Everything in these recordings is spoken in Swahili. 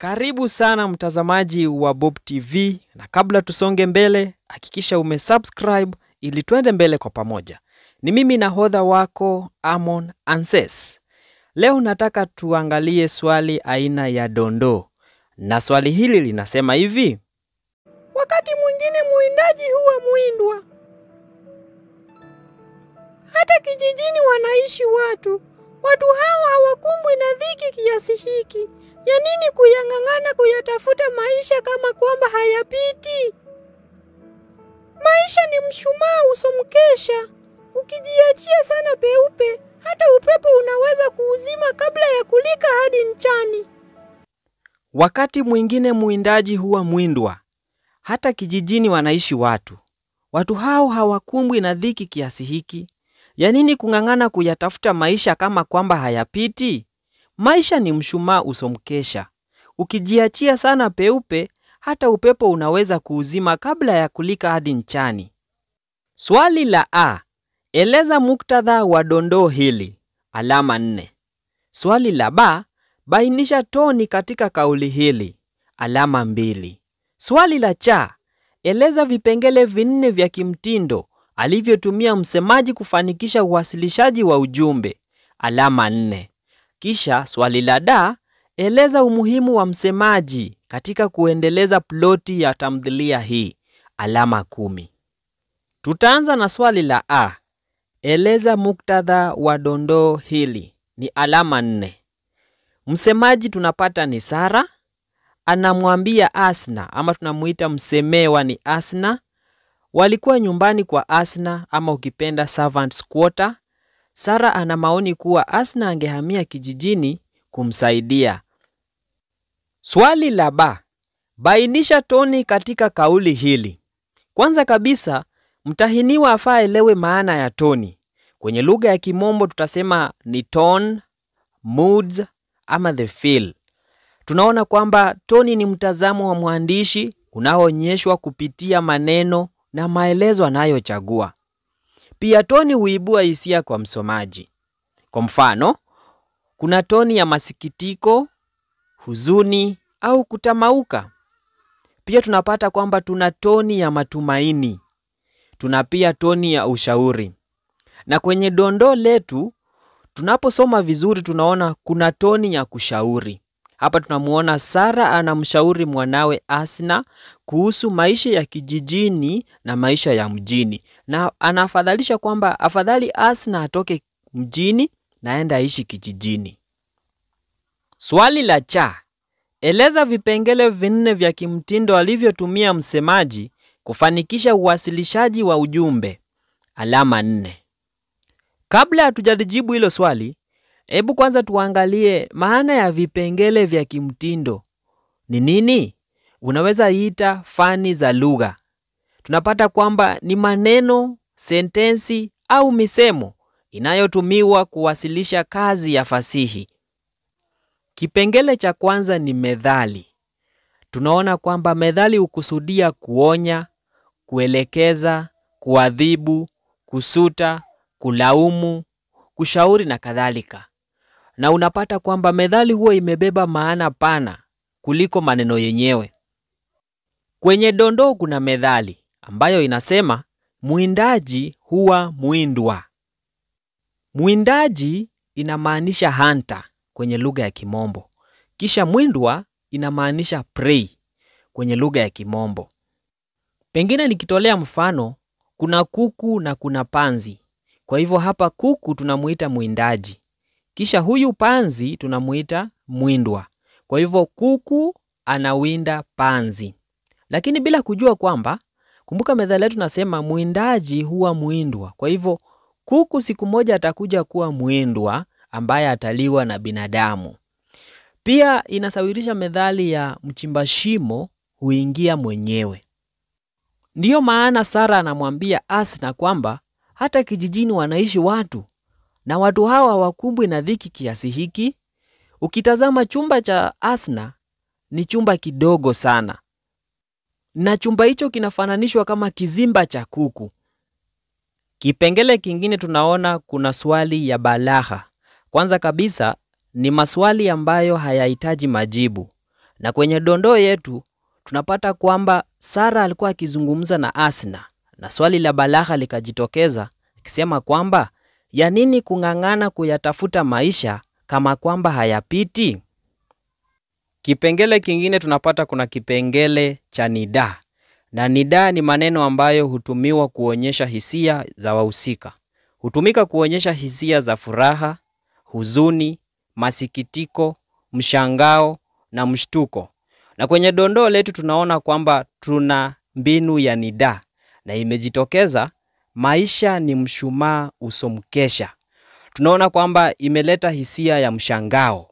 Karibu sana mtazamaji wa Bob TV, na kabla tusonge mbele, hakikisha umesubscribe ili tuende mbele kwa pamoja. Ni mimi nahodha wako Amon Anses. Leo nataka tuangalie swali aina ya dondoo, na swali hili linasema hivi: wakati mwingine mwindaji huwa mwindwa. Hata kijijini wanaishi watu, watu hao hawakumbwi na dhiki kiasi hiki ya nini kuyang'ang'ana kuyatafuta maisha kama kwamba hayapiti? Maisha ni mshumaa usomkesha. Ukijiachia sana peupe, hata upepo unaweza kuuzima kabla ya kulika hadi nchani. Wakati mwingine mwindaji huwa mwindwa. Hata kijijini wanaishi watu. Watu hao hawakumbwi na dhiki kiasi hiki. Ya nini kung'ang'ana kuyatafuta maisha kama kwamba hayapiti? Maisha ni mshumaa usomkesha. Ukijiachia sana peupe, hata upepo unaweza kuuzima kabla ya kulika hadi nchani. Swali la A. Eleza muktadha wa dondoo hili. Alama nne. Swali la ba, bainisha toni katika kauli hili. Alama mbili. Swali la cha, eleza vipengele vinne vya kimtindo alivyotumia msemaji kufanikisha uwasilishaji wa ujumbe. Alama nne. Kisha swali la da, eleza umuhimu wa msemaji katika kuendeleza ploti ya tamthilia hii. Alama kumi. Tutaanza na swali la a, eleza muktadha wa dondoo hili. Ni alama nne. Msemaji tunapata ni Sara, anamwambia Asna ama tunamuita msemewa ni Asna. Walikuwa nyumbani kwa Asna ama ukipenda servants quarter Sara ana maoni kuwa Asna angehamia kijijini kumsaidia. Swali la ba, bainisha toni katika kauli hili. Kwanza kabisa, mtahiniwa afaa elewe maana ya toni. Kwenye lugha ya Kimombo tutasema ni tone, moods ama the feel. Tunaona kwamba toni ni mtazamo wa mwandishi unaoonyeshwa kupitia maneno na maelezo anayochagua. Pia toni huibua hisia kwa msomaji. Kwa mfano, kuna toni ya masikitiko, huzuni au kutamauka. Pia tunapata kwamba tuna toni ya matumaini, tuna pia toni ya ushauri. Na kwenye dondoo letu tunaposoma vizuri, tunaona kuna toni ya kushauri. Hapa tunamwona Sara anamshauri mwanawe Asna kuhusu maisha ya kijijini na maisha ya mjini, na anafadhalisha kwamba afadhali Asna atoke mjini na aende aishi kijijini. Swali la cha, eleza vipengele vinne vya kimtindo alivyotumia msemaji kufanikisha uwasilishaji wa ujumbe. Alama nne. Kabla hatujajibu hilo swali, Hebu kwanza tuangalie maana ya vipengele vya kimtindo ni nini. Unaweza iita fani za lugha. Tunapata kwamba ni maneno, sentensi au misemo inayotumiwa kuwasilisha kazi ya fasihi. Kipengele cha kwanza ni methali. Tunaona kwamba methali hukusudia kuonya, kuelekeza, kuadhibu, kusuta, kulaumu, kushauri na kadhalika na unapata kwamba methali huwa imebeba maana pana kuliko maneno yenyewe. Kwenye dondoo kuna methali ambayo inasema mwindaji huwa mwindwa. Mwindaji inamaanisha hanta kwenye lugha ya Kimombo, kisha mwindwa inamaanisha prey kwenye lugha ya Kimombo. Pengine nikitolea mfano, kuna kuku na kuna panzi. Kwa hivyo hapa kuku tunamuita mwindaji kisha huyu panzi tunamuita mwindwa. Kwa hivyo kuku anawinda panzi, lakini bila kujua kwamba, kumbuka methali yetu nasema mwindaji huwa mwindwa. Kwa hivyo kuku siku moja atakuja kuwa mwindwa ambaye ataliwa na binadamu. Pia inasawirisha methali ya mchimba shimo huingia mwenyewe. Ndiyo maana Sara anamwambia Asna kwamba hata kijijini wanaishi watu na watu hawa wakumbwi na dhiki kiasi hiki. Ukitazama chumba cha Asna ni chumba kidogo sana, na chumba hicho kinafananishwa kama kizimba cha kuku. Kipengele kingine tunaona kuna swali ya balagha. Kwanza kabisa ni maswali ambayo hayahitaji majibu, na kwenye dondoo yetu tunapata kwamba Sara alikuwa akizungumza na Asna na swali la balagha likajitokeza akisema kwamba ya nini kung'ang'ana kuyatafuta maisha kama kwamba hayapiti? Kipengele kingine tunapata kuna kipengele cha nidaa, na nidaa ni maneno ambayo hutumiwa kuonyesha hisia za wahusika. Hutumika kuonyesha hisia za furaha, huzuni, masikitiko, mshangao na mshtuko. Na kwenye dondoo letu tunaona kwamba tuna mbinu ya nidaa na imejitokeza maisha ni mshumaa usomkesha. Tunaona kwamba imeleta hisia ya mshangao.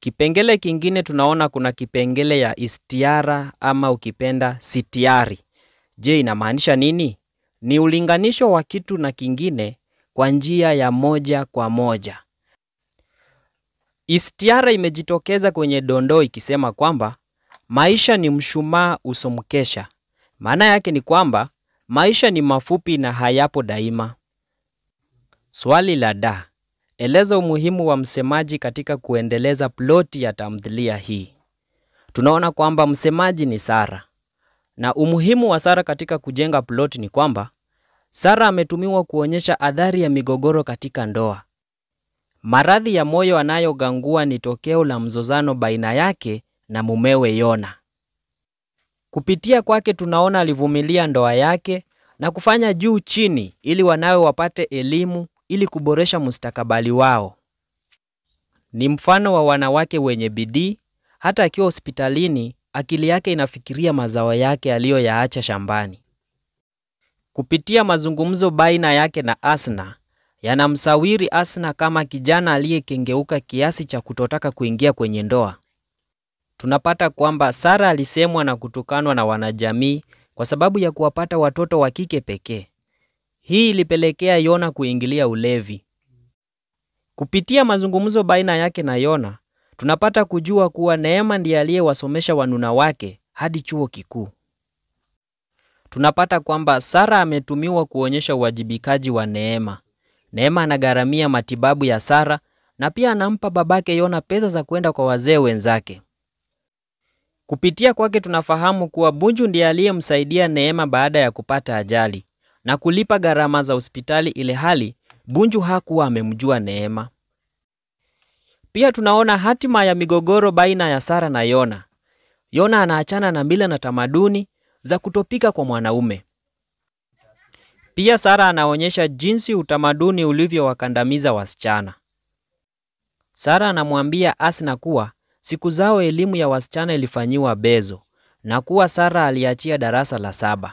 Kipengele kingine tunaona kuna kipengele ya istiara ama ukipenda sitiari. Je, inamaanisha nini? Ni ulinganisho wa kitu na kingine kwa njia ya moja kwa moja. Istiara imejitokeza kwenye dondoo ikisema kwamba maisha ni mshumaa usomkesha. Maana yake ni kwamba Maisha ni mafupi na hayapo daima. Swali la da, eleza umuhimu wa msemaji katika kuendeleza ploti ya tamthilia hii. Tunaona kwamba msemaji ni Sara, na umuhimu wa Sara katika kujenga ploti ni kwamba Sara ametumiwa kuonyesha adhari ya migogoro katika ndoa. Maradhi ya moyo anayogangua ni tokeo la mzozano baina yake na mumewe Yona. Kupitia kwake tunaona alivumilia ndoa yake na kufanya juu chini ili wanawe wapate elimu ili kuboresha mustakabali wao. Ni mfano wa wanawake wenye bidii, hata akiwa hospitalini akili yake inafikiria mazao yake aliyoyaacha shambani. Kupitia mazungumzo baina yake na Asna yanamsawiri Asna kama kijana aliyekengeuka kiasi cha kutotaka kuingia kwenye ndoa tunapata kwamba Sara alisemwa na kutukanwa na wanajamii kwa sababu ya kuwapata watoto wa kike pekee. Hii ilipelekea Yona kuingilia ulevi. Kupitia mazungumzo baina yake na Yona, tunapata kujua kuwa Neema ndiye aliyewasomesha wanuna wake hadi chuo kikuu. Tunapata kwamba Sara ametumiwa kuonyesha uwajibikaji wa Neema. Neema anagharamia matibabu ya Sara na pia anampa babake Yona pesa za kwenda kwa wazee wenzake. Kupitia kwake tunafahamu kuwa Bunju ndiye aliyemsaidia Neema baada ya kupata ajali na kulipa gharama za hospitali ile hali Bunju hakuwa amemjua Neema. Pia tunaona hatima ya migogoro baina ya Sara na Yona. Yona anaachana na mila na tamaduni za kutopika kwa mwanaume. Pia Sara anaonyesha jinsi utamaduni ulivyowakandamiza wasichana. Sara anamwambia Asna kuwa Siku zao elimu ya wasichana ilifanyiwa bezo na kuwa Sara aliachia darasa la saba.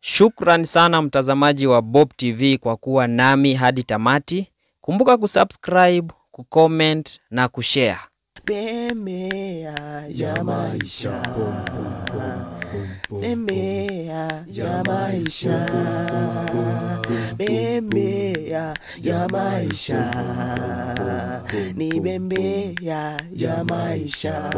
Shukran sana mtazamaji wa Bob TV kwa kuwa nami hadi tamati. Kumbuka kusubscribe, kucomment na kushare. Pembea ya maisha, pembea ya maisha, pembea ya, ya maisha, ni bembea ya maisha.